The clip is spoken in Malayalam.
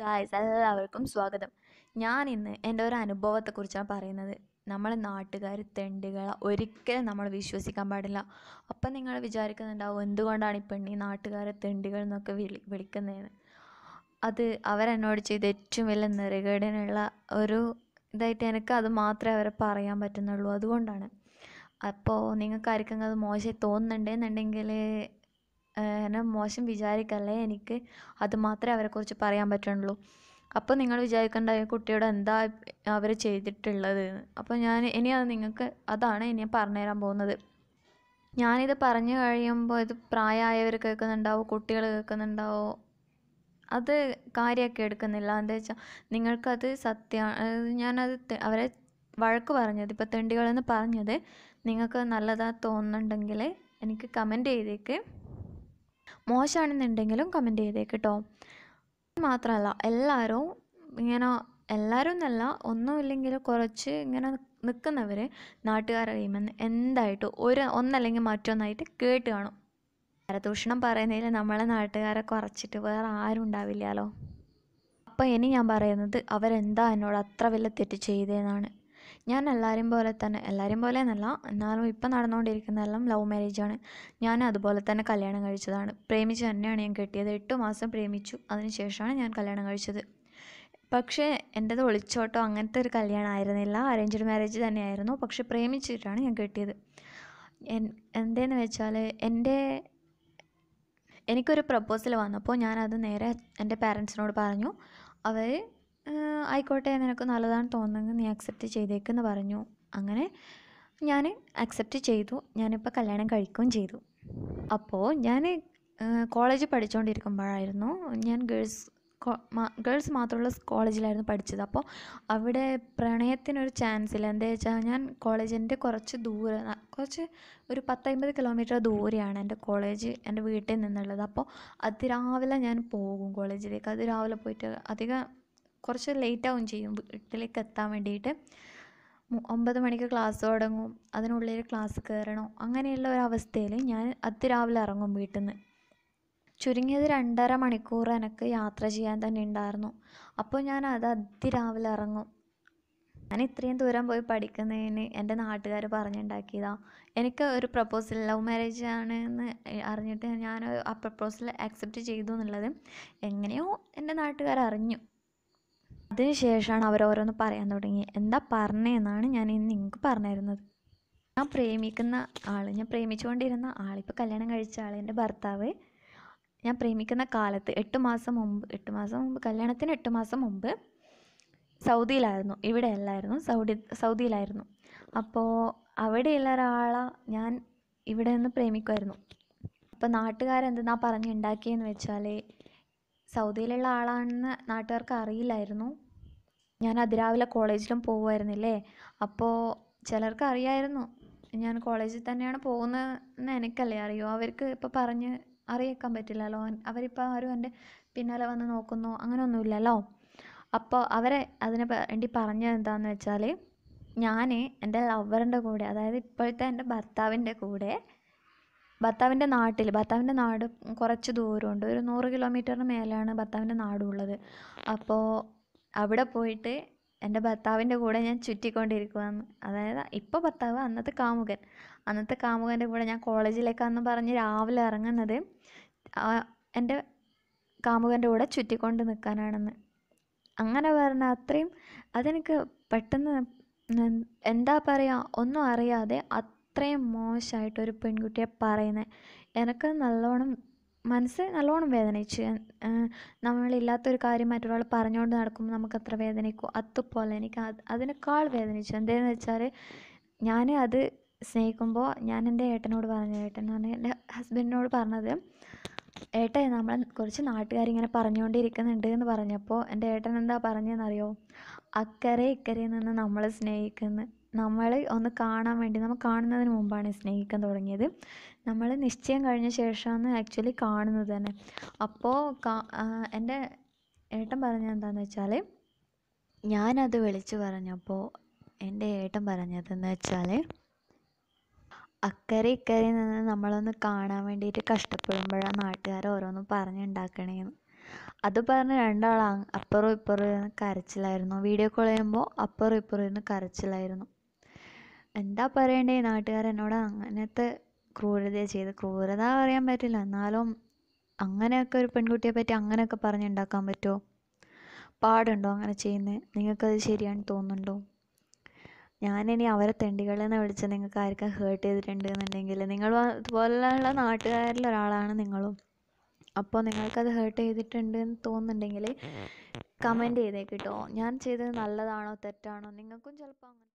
ഗായ്സ് എല്ലാവർക്കും സ്വാഗതം ഞാൻ ഇന്ന് എൻ്റെ ഒരു അനുഭവത്തെക്കുറിച്ചാണ് പറയുന്നത് നമ്മളെ നാട്ടുകാർ തെണ്ടുകളെ ഒരിക്കലും നമ്മൾ വിശ്വസിക്കാൻ പാടില്ല അപ്പം നിങ്ങൾ വിചാരിക്കുന്നുണ്ടാവും എന്തുകൊണ്ടാണ് ഈ പെണ്ണി നാട്ടുകാരെ തെണ്ടുകൾ എന്നൊക്കെ വിളി വിളിക്കുന്നതെന്ന് അത് അവരെന്നോട് ചെയ്ത ഏറ്റവും വലിയ നിറകേടിനുള്ള ഒരു ഇതായിട്ട് എനിക്ക് അത് മാത്രമേ അവരെ പറയാൻ പറ്റുന്നുള്ളൂ അതുകൊണ്ടാണ് അപ്പോൾ നിങ്ങൾക്ക് അത് മോശമായി തോന്നുന്നുണ്ടെന്നുണ്ടെങ്കിൽ എന്നെ മോശം വിചാരിക്കല്ലേ എനിക്ക് അത് മാത്രമേ അവരെക്കുറിച്ച് പറയാൻ പറ്റുള്ളൂ അപ്പോൾ നിങ്ങൾ വിചാരിക്കേണ്ട കുട്ടിയോട് എന്താ അവർ ചെയ്തിട്ടുള്ളത് അപ്പോൾ ഞാൻ ഇനി അത് നിങ്ങൾക്ക് അതാണ് ഇനി പറഞ്ഞുതരാൻ പോകുന്നത് ഞാനിത് പറഞ്ഞു കഴിയുമ്പോൾ ഇത് പ്രായമായവർ കേൾക്കുന്നുണ്ടാവും കുട്ടികൾ കേൾക്കുന്നുണ്ടാവോ അത് കാര്യമൊക്കെ എടുക്കുന്നില്ല എന്താ വെച്ചാൽ നിങ്ങൾക്കത് സത്യമാണ് ഞാനത് അവരെ വഴക്ക് പറഞ്ഞത് ഇപ്പോൾ തെണ്ടികളെന്ന് പറഞ്ഞത് നിങ്ങൾക്ക് നല്ലതാ തോന്നുന്നുണ്ടെങ്കിൽ എനിക്ക് കമൻറ്റ് ചെയ്തേക്ക് മോശമാണെന്നുണ്ടെങ്കിലും കമൻറ്റ് ചെയ്തേക്ക് കേട്ടോ മാത്രമല്ല എല്ലാവരും ഇങ്ങനെ എല്ലാവരും എന്നല്ല ഒന്നുമില്ലെങ്കിൽ കുറച്ച് ഇങ്ങനെ നിൽക്കുന്നവർ നാട്ടുകാരറിയുമെന്ന് എന്തായിട്ടും ഒരു ഒന്നല്ലെങ്കിൽ മറ്റൊന്നായിട്ട് കേട്ട് കാണും കരദൂഷണം പറയുന്നതിൽ നമ്മളെ നാട്ടുകാരെ കുറച്ചിട്ട് വേറെ ആരും ഉണ്ടാവില്ലല്ലോ അപ്പോൾ ഇനി ഞാൻ പറയുന്നത് അവരെന്താ എന്നോട് അത്ര വലിയ തെറ്റ് ചെയ്തതെന്നാണ് ഞാൻ എല്ലാവരും പോലെ തന്നെ എല്ലാവരും പോലെ എന്നല്ല എന്നാലും ഇപ്പം നടന്നുകൊണ്ടിരിക്കുന്നതെല്ലാം ലവ് മാരേജാണ് ഞാൻ അതുപോലെ തന്നെ കല്യാണം കഴിച്ചതാണ് പ്രേമിച്ച് തന്നെയാണ് ഞാൻ കെട്ടിയത് എട്ട് മാസം പ്രേമിച്ചു അതിനുശേഷമാണ് ഞാൻ കല്യാണം കഴിച്ചത് പക്ഷേ എൻ്റേത് ഒളിച്ചോട്ടോ അങ്ങനത്തെ ഒരു കല്യാണം ആയിരുന്നില്ല അറേഞ്ച്ഡ് മാരേജ് തന്നെയായിരുന്നു പക്ഷെ പ്രേമിച്ചിട്ടാണ് ഞാൻ കെട്ടിയത് എൻ എന്തേന്ന് വെച്ചാൽ എൻ്റെ എനിക്കൊരു പ്രപ്പോസൽ വന്നപ്പോൾ ഞാനത് നേരെ എൻ്റെ പാരൻസിനോട് പറഞ്ഞു അവർ ആയിക്കോട്ടെ നിനക്ക് നല്ലതാണ് തോന്നുന്നെങ്കിൽ നീ അക്സെപ്റ്റ് ചെയ്തേക്കെന്ന് പറഞ്ഞു അങ്ങനെ ഞാൻ അക്സെപ്റ്റ് ചെയ്തു ഞാനിപ്പോൾ കല്യാണം കഴിക്കുകയും ചെയ്തു അപ്പോൾ ഞാൻ കോളേജ് പഠിച്ചുകൊണ്ടിരിക്കുമ്പോഴായിരുന്നു ഞാൻ ഗേൾസ് ഗേൾസ് മാത്രമുള്ള കോളേജിലായിരുന്നു പഠിച്ചത് അപ്പോൾ അവിടെ പ്രണയത്തിനൊരു ചാൻസ് ഇല്ല എന്താ വെച്ചാൽ ഞാൻ കോളേജിൻ്റെ കുറച്ച് ദൂരെ കുറച്ച് ഒരു പത്തമ്പത് കിലോമീറ്റർ ദൂരെയാണ് എൻ്റെ കോളേജ് എൻ്റെ വീട്ടിൽ നിന്നുള്ളത് അപ്പോൾ അതിരാവിലെ ഞാൻ പോകും കോളേജിലേക്ക് അതിരാവിലെ പോയിട്ട് അധികം കുറച്ച് ലേറ്റ് ആവും ചെയ്യും വീട്ടിലേക്ക് എത്താൻ വേണ്ടിയിട്ട് ഒമ്പത് മണിക്ക് ക്ലാസ് തുടങ്ങും അതിനുള്ളിൽ ക്ലാസ് കയറണോ അങ്ങനെയുള്ള ഒരു അവസ്ഥയിൽ ഞാൻ അതിരാവിലെ ഇറങ്ങും വീട്ടിൽ നിന്ന് ചുരുങ്ങിയത് രണ്ടര മണിക്കൂർ എനിക്ക് യാത്ര ചെയ്യാൻ തന്നെ ഉണ്ടായിരുന്നു അപ്പോൾ ഞാൻ അത് അതിരാവിലെ ഇറങ്ങും ഞാൻ ഇത്രയും ദൂരം പോയി പഠിക്കുന്നതിന് എൻ്റെ നാട്ടുകാർ പറഞ്ഞുണ്ടാക്കിയതാ എനിക്ക് ഒരു പ്രപ്പോസൽ ലവ് മാരേജ് ആണ് എന്ന് അറിഞ്ഞിട്ട് ഞാൻ ആ പ്രപ്പോസൽ ആക്സെപ്റ്റ് ചെയ്തു എന്നുള്ളത് എങ്ങനെയോ എൻ്റെ നാട്ടുകാർ അറിഞ്ഞു അതിനുശേഷമാണ് അവരോരോന്ന് പറയാൻ തുടങ്ങി എന്താ പറഞ്ഞതെന്നാണ് ഞാൻ ഇന്ന് നിങ്ങൾക്ക് പറഞ്ഞു തരുന്നത് ഞാൻ പ്രേമിക്കുന്ന ആൾ ഞാൻ പ്രേമിച്ചുകൊണ്ടിരുന്ന ആൾ ഇപ്പോൾ കല്യാണം കഴിച്ച ആൾ എൻ്റെ ഭർത്താവ് ഞാൻ പ്രേമിക്കുന്ന കാലത്ത് എട്ട് മാസം മുമ്പ് എട്ട് മാസം മുമ്പ് കല്യാണത്തിന് എട്ട് മാസം മുമ്പ് സൗദിയിലായിരുന്നു ഇവിടെ അല്ലായിരുന്നു സൗദി സൗദിയിലായിരുന്നു അപ്പോൾ അവിടെയുള്ള ഒരാളെ ഞാൻ ഇവിടെ നിന്ന് പ്രേമിക്കുമായിരുന്നു അപ്പോൾ നാട്ടുകാരെന്തെന്നാ പറഞ്ഞുണ്ടാക്കിയെന്ന് വെച്ചാൽ സൗദിയിലുള്ള ആളാണെന്ന് നാട്ടുകാർക്ക് അറിയില്ലായിരുന്നു ഞാൻ അതിരാവിലെ കോളേജിലും പോകുമായിരുന്നില്ലേ അപ്പോൾ ചിലർക്ക് അറിയായിരുന്നു ഞാൻ കോളേജിൽ തന്നെയാണ് പോകുന്നതെന്ന് എനിക്കല്ലേ അറിയോ അവർക്ക് ഇപ്പോൾ പറഞ്ഞ് അറിയിക്കാൻ പറ്റില്ലല്ലോ അവരിപ്പോൾ ആരും എൻ്റെ പിന്നാലെ വന്ന് നോക്കുന്നു അങ്ങനെയൊന്നുമില്ലല്ലോ അപ്പോൾ അവരെ അതിനെ വേണ്ടി പറഞ്ഞത് എന്താണെന്ന് വെച്ചാൽ ഞാൻ എൻ്റെ ലവറിൻ്റെ കൂടെ അതായത് ഇപ്പോഴത്തെ എൻ്റെ ഭർത്താവിൻ്റെ കൂടെ ഭർത്താവിൻ്റെ നാട്ടിൽ ഭർത്താവിൻ്റെ നാട് കുറച്ച് ദൂരമുണ്ട് ഒരു നൂറ് കിലോമീറ്ററിന് മേലെയാണ് ഭർത്താവിൻ്റെ നാടുള്ളത് അപ്പോൾ അവിടെ പോയിട്ട് എൻ്റെ ഭർത്താവിൻ്റെ കൂടെ ഞാൻ ചുറ്റിക്കൊണ്ടിരിക്കുവാന്ന് അതായത് ഇപ്പോൾ ഭർത്താവ് അന്നത്തെ കാമുകൻ അന്നത്തെ കാമുകൻ്റെ കൂടെ ഞാൻ കോളേജിലേക്കാന്ന് പറഞ്ഞ് രാവിലെ ഇറങ്ങുന്നത് എൻ്റെ കാമുകൻ്റെ കൂടെ ചുറ്റിക്കൊണ്ട് നിൽക്കാനാണെന്ന് അങ്ങനെ പറഞ്ഞ അത്രയും അതെനിക്ക് പെട്ടെന്ന് എന്താ പറയുക ഒന്നും അറിയാതെ അത്രയും മോശമായിട്ട് ഒരു പെൺകുട്ടിയെ പറയുന്നത് എനിക്ക് നല്ലോണം മനസ്സ് നല്ലോണം വേദനിച്ചു നമ്മളില്ലാത്തൊരു കാര്യം മറ്റൊരാൾ പറഞ്ഞുകൊണ്ട് നടക്കുമ്പോൾ നമുക്ക് അത്ര വേദനിക്കും അതുപോലെ എനിക്ക് അതിനേക്കാൾ വേദനിച്ചു എന്തേന്ന് വെച്ചാൽ ഞാൻ അത് സ്നേഹിക്കുമ്പോൾ ഞാൻ എൻ്റെ ഏട്ടനോട് പറഞ്ഞു ഏട്ടൻ എന്ന് എൻ്റെ ഹസ്ബൻഡിനോട് പറഞ്ഞത് ഏട്ടൻ നമ്മളെ കുറച്ച് നാട്ടുകാരിങ്ങനെ പറഞ്ഞുകൊണ്ടിരിക്കുന്നുണ്ട് എന്ന് പറഞ്ഞപ്പോൾ എൻ്റെ ഏട്ടൻ എന്താ പറഞ്ഞതെന്നറിയോ അക്കരെ ഇക്കരെ നിന്ന് നമ്മളെ സ്നേഹിക്കുന്നു നമ്മൾ ഒന്ന് കാണാൻ വേണ്ടി നമ്മൾ കാണുന്നതിന് മുമ്പാണ് സ്നേഹിക്കാൻ തുടങ്ങിയത് നമ്മൾ നിശ്ചയം കഴിഞ്ഞ ശേഷമാണ് ആക്ച്വലി കാണുന്നത് തന്നെ അപ്പോൾ എൻ്റെ ഏട്ടൻ പറഞ്ഞത് എന്താണെന്ന് വെച്ചാൽ ഞാനത് വിളിച്ചു പറഞ്ഞപ്പോൾ എൻ്റെ ഏട്ടൻ പറഞ്ഞതെന്ന് വെച്ചാൽ അക്കരെ ഇക്കരെ നിന്ന് നമ്മളൊന്ന് കാണാൻ വേണ്ടിയിട്ട് കഷ്ടപ്പെടുമ്പോഴാണ് നാട്ടുകാർ ഓരോന്നും പറഞ്ഞുണ്ടാക്കണേന്ന് അത് പറഞ്ഞ് രണ്ടാൾ അപ്പുറം ഇപ്പുറം ഇരുന്ന് കരച്ചിലായിരുന്നു വീഡിയോ കോൾ ചെയ്യുമ്പോൾ അപ്പുറം ഇപ്പുറം ഇരുന്ന് കരച്ചിലായിരുന്നു എന്താ പറയണ്ടേ നാട്ടുകാരെന്നോട് അങ്ങനത്തെ ക്രൂരത ചെയ്ത് ക്രൂരത പറയാൻ പറ്റില്ല എന്നാലും അങ്ങനെയൊക്കെ ഒരു പെൺകുട്ടിയെ പറ്റി അങ്ങനെയൊക്കെ പറഞ്ഞുണ്ടാക്കാൻ പറ്റുമോ പാടുണ്ടോ അങ്ങനെ ചെയ്യുന്നത് നിങ്ങൾക്കത് ശരിയാണെന്ന് തോന്നുന്നുണ്ടോ ഞാനിനി അവരെ തെണ്ടികളിൽ നിന്ന് വിളിച്ച് നിങ്ങൾക്ക് ആർക്കും ഹേർട്ട് ചെയ്തിട്ടുണ്ട് എന്നുണ്ടെങ്കിൽ നിങ്ങൾ അതുപോലെയുള്ള നാട്ടുകാരിൽ ഒരാളാണ് നിങ്ങളും അപ്പോൾ നിങ്ങൾക്കത് ഹേർട്ട് ചെയ്തിട്ടുണ്ട് എന്ന് തോന്നുന്നുണ്ടെങ്കിൽ കമൻറ്റ് ചെയ്തേ കേട്ടോ ഞാൻ ചെയ്തത് നല്ലതാണോ തെറ്റാണോ നിങ്ങൾക്കും ചിലപ്പോൾ അങ്ങനെ